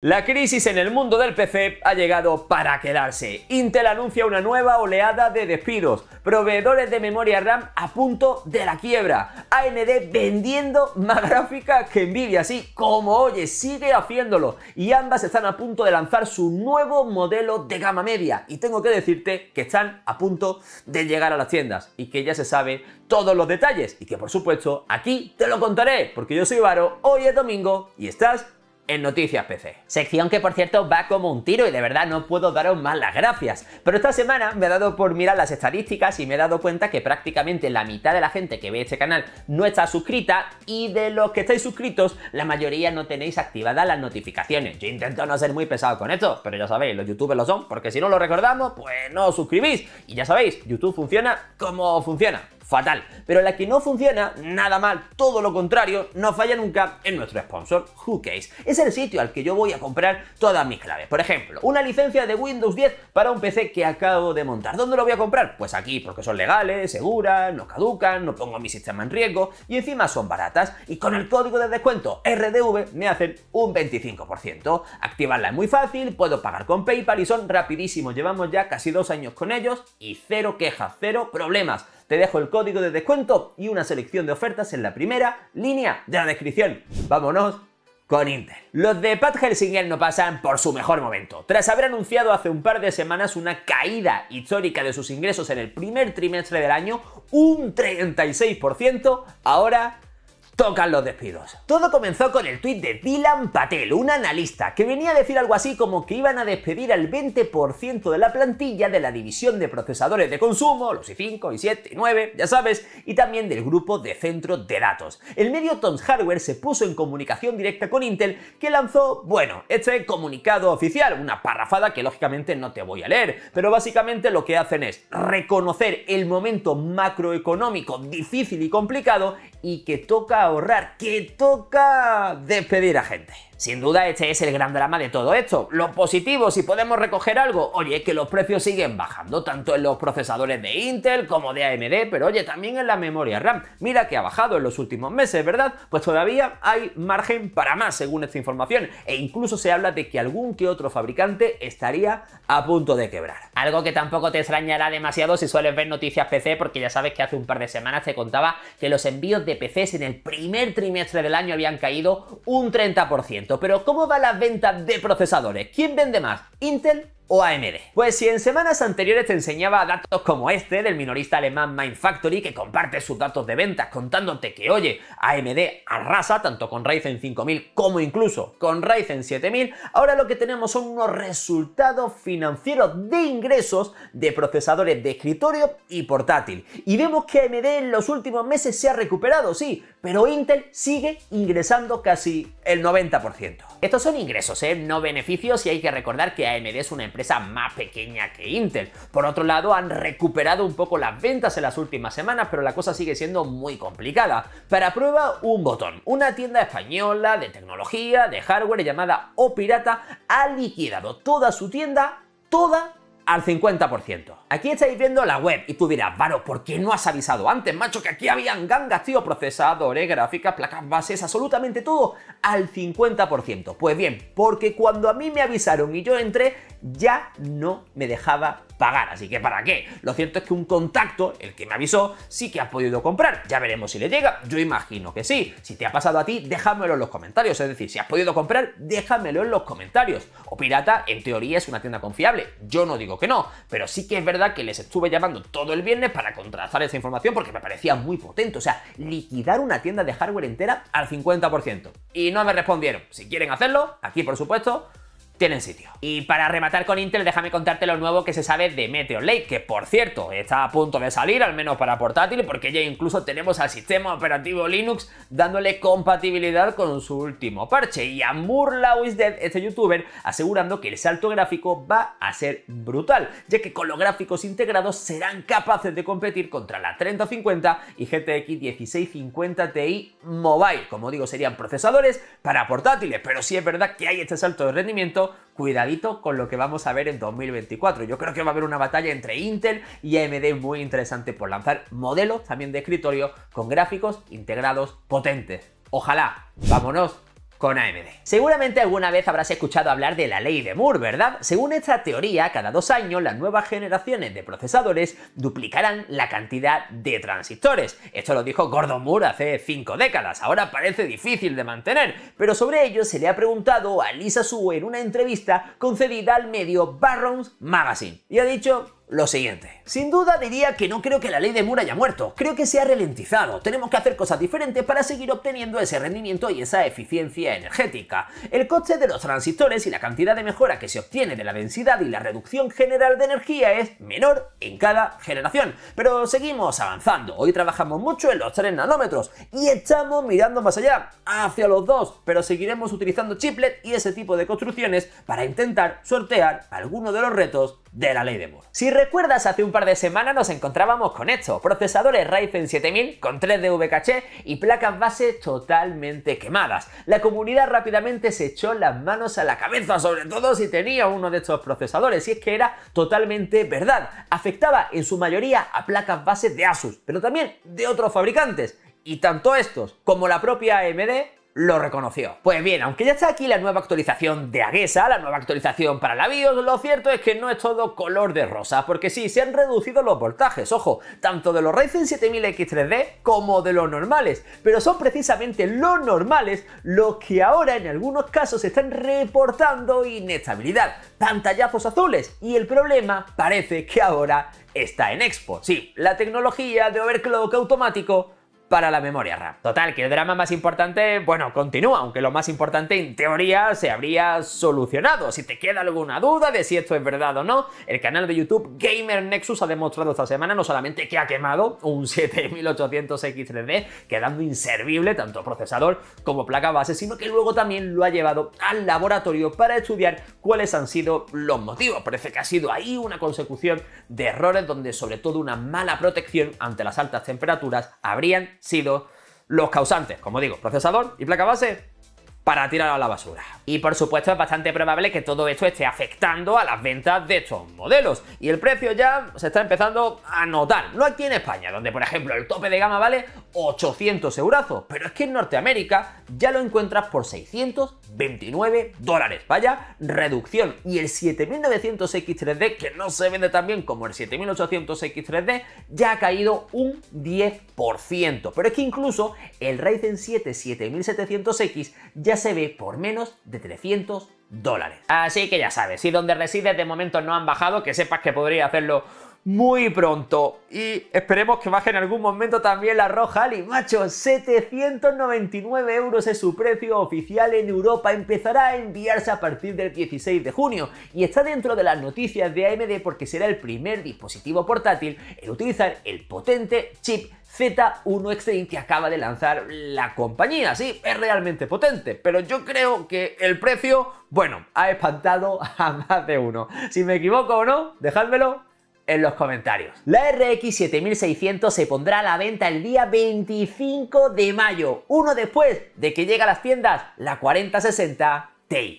La crisis en el mundo del PC ha llegado para quedarse. Intel anuncia una nueva oleada de despidos, proveedores de memoria RAM a punto de la quiebra, AMD vendiendo más gráfica que Nvidia, así como oye, sigue haciéndolo y ambas están a punto de lanzar su nuevo modelo de gama media y tengo que decirte que están a punto de llegar a las tiendas y que ya se sabe todos los detalles y que por supuesto aquí te lo contaré porque yo soy Varo, hoy es domingo y estás en Noticias PC. Sección que por cierto va como un tiro y de verdad no puedo daros más las gracias. Pero esta semana me he dado por mirar las estadísticas y me he dado cuenta que prácticamente la mitad de la gente que ve este canal no está suscrita y de los que estáis suscritos la mayoría no tenéis activadas las notificaciones. Yo intento no ser muy pesado con esto, pero ya sabéis, los youtubers lo son, porque si no lo recordamos, pues no os suscribís. Y ya sabéis, YouTube funciona como funciona fatal. Pero la que no funciona, nada mal, todo lo contrario, no falla nunca en nuestro sponsor, WhoCase. Es el sitio al que yo voy a comprar todas mis claves. Por ejemplo, una licencia de Windows 10 para un PC que acabo de montar. ¿Dónde lo voy a comprar? Pues aquí, porque son legales, seguras, no caducan, no pongo mi sistema en riesgo y encima son baratas. Y con el código de descuento RDV me hacen un 25%. Activarla es muy fácil, puedo pagar con PayPal y son rapidísimos. Llevamos ya casi dos años con ellos y cero quejas, cero problemas te dejo el código de descuento y una selección de ofertas en la primera línea de la descripción. Vámonos con Intel. Los de Pat Helsinger no pasan por su mejor momento. Tras haber anunciado hace un par de semanas una caída histórica de sus ingresos en el primer trimestre del año, un 36%, ahora tocan los despidos. Todo comenzó con el tuit de Dylan Patel, un analista, que venía a decir algo así como que iban a despedir al 20% de la plantilla de la división de procesadores de consumo, los i5, i7, i9, ya sabes, y también del grupo de centro de datos. El medio Tom's Hardware se puso en comunicación directa con Intel, que lanzó, bueno, este comunicado oficial, una parrafada que lógicamente no te voy a leer, pero básicamente lo que hacen es reconocer el momento macroeconómico difícil y complicado y que toca borrar que toca despedir a gente. Sin duda este es el gran drama de todo esto. Lo positivo, si podemos recoger algo, oye, es que los precios siguen bajando, tanto en los procesadores de Intel como de AMD, pero oye, también en la memoria RAM. Mira que ha bajado en los últimos meses, ¿verdad? Pues todavía hay margen para más, según esta información, e incluso se habla de que algún que otro fabricante estaría a punto de quebrar. Algo que tampoco te extrañará demasiado si sueles ver noticias PC, porque ya sabes que hace un par de semanas te contaba que los envíos de PCs en el primer trimestre del año habían caído un 30%. Pero ¿cómo va la venta de procesadores? ¿Quién vende más? ¿Intel o AMD. Pues si en semanas anteriores te enseñaba datos como este del minorista alemán Mindfactory que comparte sus datos de ventas contándote que, oye, AMD arrasa tanto con Ryzen 5000 como incluso con Ryzen 7000, ahora lo que tenemos son unos resultados financieros de ingresos de procesadores de escritorio y portátil. Y vemos que AMD en los últimos meses se ha recuperado, sí, pero Intel sigue ingresando casi el 90%. Estos son ingresos, ¿eh? no beneficios, y hay que recordar que AMD es una empresa más pequeña que Intel. Por otro lado, han recuperado un poco las ventas en las últimas semanas, pero la cosa sigue siendo muy complicada. Para prueba, un botón. Una tienda española de tecnología, de hardware llamada Opirata, ha liquidado toda su tienda, toda al 50%. Aquí estáis viendo la web y tú dirás, Varo, ¿por qué no has avisado antes, macho? Que aquí habían gangas, tío, procesadores, gráficas, placas bases, absolutamente todo al 50%. Pues bien, porque cuando a mí me avisaron y yo entré, ya no me dejaba pagar. Así que ¿para qué? Lo cierto es que un contacto, el que me avisó, sí que ha podido comprar. Ya veremos si le llega. Yo imagino que sí. Si te ha pasado a ti, déjamelo en los comentarios. Es decir, si has podido comprar, déjamelo en los comentarios. O Pirata, en teoría, es una tienda confiable. Yo no digo que no, pero sí que es verdad que les estuve llamando todo el viernes para contrastar esa información porque me parecía muy potente. O sea, liquidar una tienda de hardware entera al 50%. Y no me respondieron. Si quieren hacerlo, aquí por supuesto, tienen sitio. Y para rematar con Intel, déjame contarte lo nuevo que se sabe de Meteor Lake, que por cierto, está a punto de salir, al menos para portátiles, porque ya incluso tenemos al sistema operativo Linux dándole compatibilidad con su último parche. Y a Murlau is Dead, este youtuber, asegurando que el salto gráfico va a ser brutal, ya que con los gráficos integrados serán capaces de competir contra la 3050 y GTX 1650 Ti Mobile. Como digo, serían procesadores para portátiles, pero sí es verdad que hay este salto de rendimiento cuidadito, con lo que vamos a ver en 2024. Yo creo que va a haber una batalla entre Intel y AMD muy interesante por lanzar modelos también de escritorio con gráficos integrados potentes. Ojalá. Vámonos con AMD. Seguramente alguna vez habrás escuchado hablar de la ley de Moore, ¿verdad? Según esta teoría, cada dos años las nuevas generaciones de procesadores duplicarán la cantidad de transistores. Esto lo dijo Gordon Moore hace cinco décadas, ahora parece difícil de mantener, pero sobre ello se le ha preguntado a Lisa Su en una entrevista concedida al medio Barron's Magazine. Y ha dicho lo siguiente. Sin duda diría que no creo que la ley de Moore haya muerto, creo que se ha ralentizado. Tenemos que hacer cosas diferentes para seguir obteniendo ese rendimiento y esa eficiencia energética. El coste de los transistores y la cantidad de mejora que se obtiene de la densidad y la reducción general de energía es menor en cada generación. Pero seguimos avanzando. Hoy trabajamos mucho en los 3 nanómetros y estamos mirando más allá, hacia los 2, pero seguiremos utilizando chiplet y ese tipo de construcciones para intentar sortear alguno de los retos de la ley de Moore. Si recuerdas, hace un par de semanas nos encontrábamos con estos, procesadores Ryzen 7000 con 3 d y placas base totalmente quemadas. La comunidad rápidamente se echó las manos a la cabeza, sobre todo si tenía uno de estos procesadores, y es que era totalmente verdad. Afectaba en su mayoría a placas base de Asus, pero también de otros fabricantes. Y tanto estos como la propia AMD lo reconoció. Pues bien, aunque ya está aquí la nueva actualización de Agesa, la nueva actualización para la BIOS, lo cierto es que no es todo color de rosa, porque sí, se han reducido los voltajes, ojo, tanto de los Ryzen 7000X3D como de los normales, pero son precisamente los normales los que ahora en algunos casos están reportando inestabilidad, pantallazos azules, y el problema parece que ahora está en Expo. Sí, la tecnología de overclock automático para la memoria RAM. Total, que el drama más importante, bueno, continúa, aunque lo más importante en teoría se habría solucionado. Si te queda alguna duda de si esto es verdad o no, el canal de YouTube Gamer Nexus ha demostrado esta semana no solamente que ha quemado un 7800X3D, quedando inservible tanto procesador como placa base, sino que luego también lo ha llevado al laboratorio para estudiar cuáles han sido los motivos. Parece que ha sido ahí una consecución de errores donde sobre todo una mala protección ante las altas temperaturas habrían sido los causantes, como digo, procesador y placa base para tirar a la basura. Y por supuesto es bastante probable que todo esto esté afectando a las ventas de estos modelos y el precio ya se está empezando a notar. No aquí en España, donde por ejemplo el tope de gama vale 800 eurazos, pero es que en Norteamérica ya lo encuentras por 629 dólares. Vaya, reducción. Y el 7900X3D, que no se vende tan bien como el 7800X3D, ya ha caído un 10%. Pero es que incluso el Ryzen 7 7700X ya se ve por menos de 300 dólares. Así que ya sabes, si donde resides de momento no han bajado, que sepas que podría hacerlo muy pronto. Y esperemos que baje en algún momento también la roja Ali. Macho, 799 euros es su precio oficial en Europa. Empezará a enviarse a partir del 16 de junio y está dentro de las noticias de AMD porque será el primer dispositivo portátil en utilizar el potente chip Z1 Extreme que acaba de lanzar la compañía. Sí, es realmente potente, pero yo creo que el precio, bueno, ha espantado a más de uno. Si me equivoco o no, dejádmelo en los comentarios. La RX 7600 se pondrá a la venta el día 25 de mayo, uno después de que llegue a las tiendas la 4060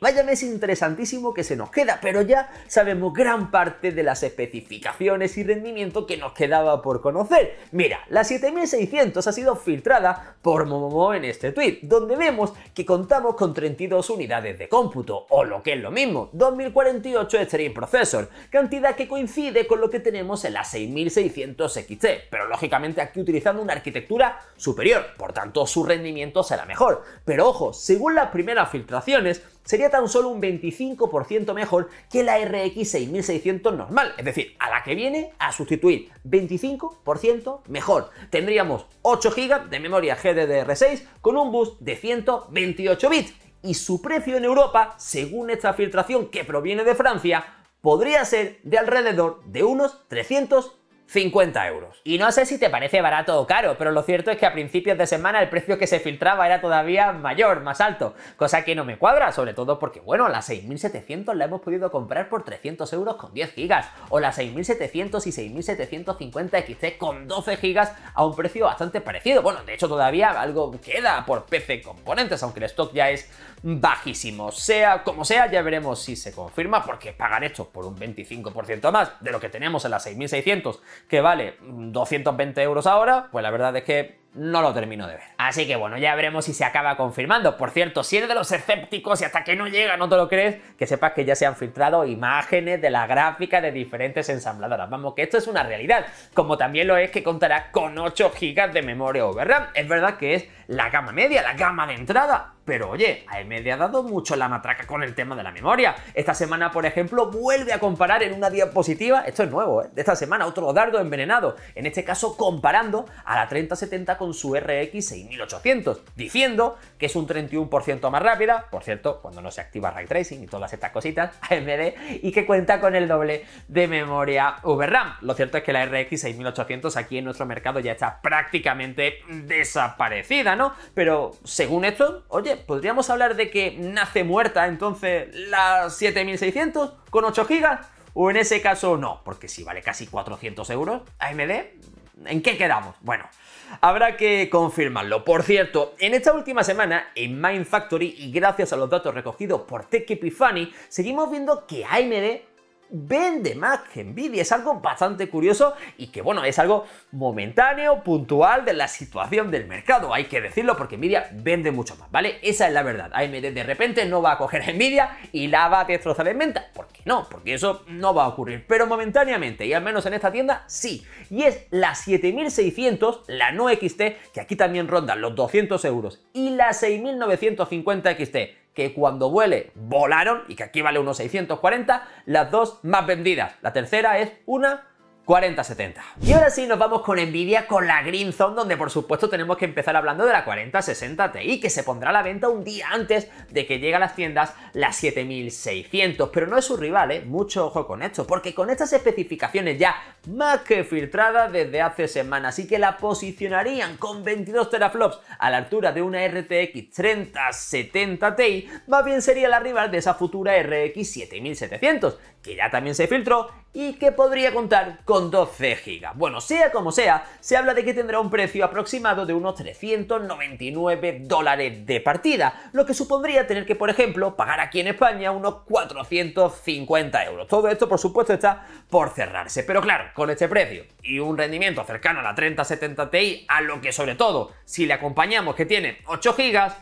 Vaya mes interesantísimo que se nos queda, pero ya sabemos gran parte de las especificaciones y rendimiento que nos quedaba por conocer. Mira, la 7600 ha sido filtrada por Momomo en este tweet, donde vemos que contamos con 32 unidades de cómputo, o lo que es lo mismo, 2048 Extreme Processor, cantidad que coincide con lo que tenemos en la 6600 XT, pero lógicamente aquí utilizando una arquitectura superior, por tanto su rendimiento será mejor. Pero ojo, según las primeras filtraciones, sería tan solo un 25% mejor que la RX 6600 normal, es decir, a la que viene a sustituir 25% mejor. Tendríamos 8 GB de memoria GDDR6 con un bus de 128 bits y su precio en Europa, según esta filtración que proviene de Francia, podría ser de alrededor de unos 300 50 euros. Y no sé si te parece barato o caro, pero lo cierto es que a principios de semana el precio que se filtraba era todavía mayor, más alto, cosa que no me cuadra, sobre todo porque, bueno, la 6700 la hemos podido comprar por 300 euros con 10 gigas, o la 6700 y 6750 XT con 12 gigas a un precio bastante parecido. Bueno, de hecho todavía algo queda por PC componentes, aunque el stock ya es bajísimo. Sea como sea, ya veremos si se confirma, porque pagan estos por un 25% más de lo que tenemos en la 6600 que vale 220 euros ahora, pues la verdad es que no lo termino de ver. Así que bueno, ya veremos si se acaba confirmando. Por cierto, si eres de los escépticos y hasta que no llega no te lo crees, que sepas que ya se han filtrado imágenes de la gráfica de diferentes ensambladoras. Vamos, que esto es una realidad, como también lo es que contará con 8 GB de memoria ¿verdad? Es verdad que es la gama media, la gama de entrada, pero oye, AMD ha dado mucho la matraca con el tema de la memoria. Esta semana, por ejemplo, vuelve a comparar en una diapositiva, esto es nuevo, ¿eh? de esta semana otro dardo envenenado, en este caso comparando a la 3070 con su RX 6800, diciendo que es un 31% más rápida, por cierto, cuando no se activa Ray Tracing y todas estas cositas, AMD, y que cuenta con el doble de memoria VRAM. Lo cierto es que la RX 6800 aquí en nuestro mercado ya está prácticamente desaparecida, ¿no? Pero según esto, oye, podríamos hablar de que nace muerta entonces la 7600 con 8 GB. O en ese caso no, porque si vale casi 400 euros, AMD ¿En qué quedamos? Bueno, habrá que confirmarlo. Por cierto, en esta última semana, en Mind Factory, y gracias a los datos recogidos por Tech seguimos viendo que AMD vende más que Nvidia. Es algo bastante curioso y que, bueno, es algo momentáneo, puntual de la situación del mercado. Hay que decirlo porque Nvidia vende mucho más, ¿vale? Esa es la verdad. AMD de repente no va a coger Nvidia y la va a destrozar en venta. ¿Por qué no? Porque eso no va a ocurrir. Pero momentáneamente, y al menos en esta tienda, sí. Y es la 7600, la no XT, que aquí también rondan los 200 euros, y la 6950 XT que cuando vuele volaron y que aquí vale unos 640, las dos más vendidas. La tercera es una 4070. Y ahora sí nos vamos con Nvidia con la Green Zone, donde por supuesto tenemos que empezar hablando de la 4060 Ti, que se pondrá a la venta un día antes de que llegue a las tiendas la 7600, pero no es su rival, ¿eh? mucho ojo con esto, porque con estas especificaciones ya más que filtradas desde hace semanas y que la posicionarían con 22 teraflops a la altura de una RTX 3070 Ti, más bien sería la rival de esa futura RX 7700, que ya también se filtró y que podría contar con 12 GB. Bueno, sea como sea, se habla de que tendrá un precio aproximado de unos 399 dólares de partida, lo que supondría tener que, por ejemplo, pagar aquí en España unos 450 euros. Todo esto, por supuesto, está por cerrarse. Pero claro, con este precio y un rendimiento cercano a la 3070 Ti, a lo que sobre todo, si le acompañamos que tiene 8 GB,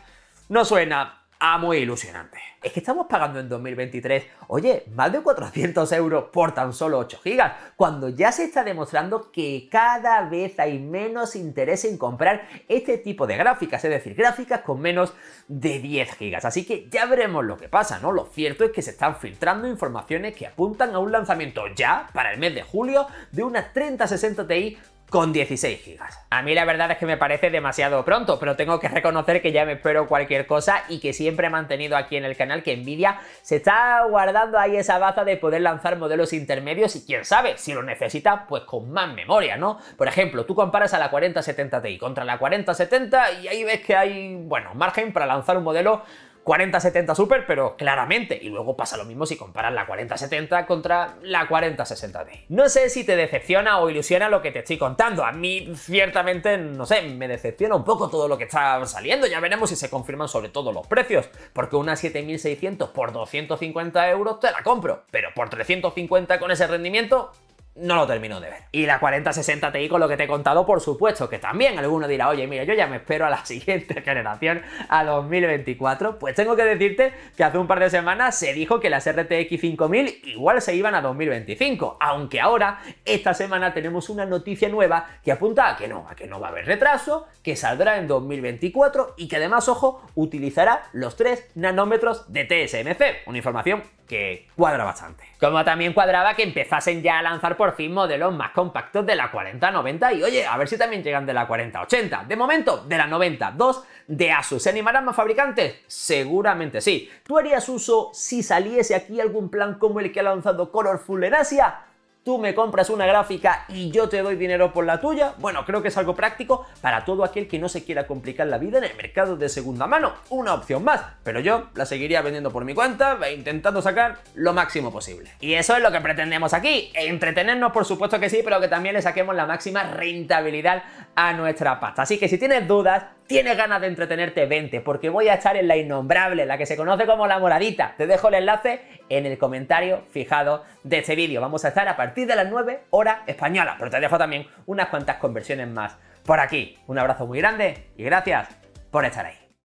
no suena muy muy e ilusionante. Es que estamos pagando en 2023, oye, más de 400 euros por tan solo 8 gigas, cuando ya se está demostrando que cada vez hay menos interés en comprar este tipo de gráficas, es decir, gráficas con menos de 10 gigas. Así que ya veremos lo que pasa, ¿no? Lo cierto es que se están filtrando informaciones que apuntan a un lanzamiento ya para el mes de julio de una 3060 Ti con 16 gigas. A mí la verdad es que me parece demasiado pronto, pero tengo que reconocer que ya me espero cualquier cosa y que siempre he mantenido aquí en el canal que Nvidia se está guardando ahí esa baza de poder lanzar modelos intermedios y quién sabe, si lo necesita, pues con más memoria, ¿no? Por ejemplo, tú comparas a la 4070 Ti contra la 4070 y ahí ves que hay, bueno, margen para lanzar un modelo 4070 Super, pero claramente. Y luego pasa lo mismo si comparas la 4070 contra la 4060 d No sé si te decepciona o ilusiona lo que te estoy contando. A mí, ciertamente, no sé, me decepciona un poco todo lo que está saliendo. Ya veremos si se confirman sobre todo los precios, porque una 7600 por 250 euros te la compro, pero por 350 con ese rendimiento no lo termino de ver. Y la 4060 Ti con lo que te he contado, por supuesto, que también alguno dirá, oye, mira, yo ya me espero a la siguiente generación, a 2024. Pues tengo que decirte que hace un par de semanas se dijo que las RTX 5000 igual se iban a 2025, aunque ahora, esta semana, tenemos una noticia nueva que apunta a que no, a que no va a haber retraso, que saldrá en 2024 y que además, ojo, utilizará los 3 nanómetros de TSMC, una información que cuadra bastante. Como también cuadraba que empezasen ya a lanzar por fin modelos más compactos de la 40-90 y oye, a ver si también llegan de la 40-80. De momento, de la dos de Asus. ¿Se animarán más fabricantes? Seguramente sí. ¿Tú harías uso si saliese aquí algún plan como el que ha lanzado Colorful en Asia? tú me compras una gráfica y yo te doy dinero por la tuya. Bueno, creo que es algo práctico para todo aquel que no se quiera complicar la vida en el mercado de segunda mano. Una opción más, pero yo la seguiría vendiendo por mi cuenta e intentando sacar lo máximo posible. Y eso es lo que pretendemos aquí, entretenernos por supuesto que sí, pero que también le saquemos la máxima rentabilidad a nuestra pasta. Así que si tienes dudas, tienes ganas de entretenerte, vente, porque voy a estar en la innombrable, la que se conoce como la moradita. Te dejo el enlace en el comentario fijado de este vídeo. Vamos a estar a partir de las 9 horas españolas, pero te dejo también unas cuantas conversiones más por aquí. Un abrazo muy grande y gracias por estar ahí.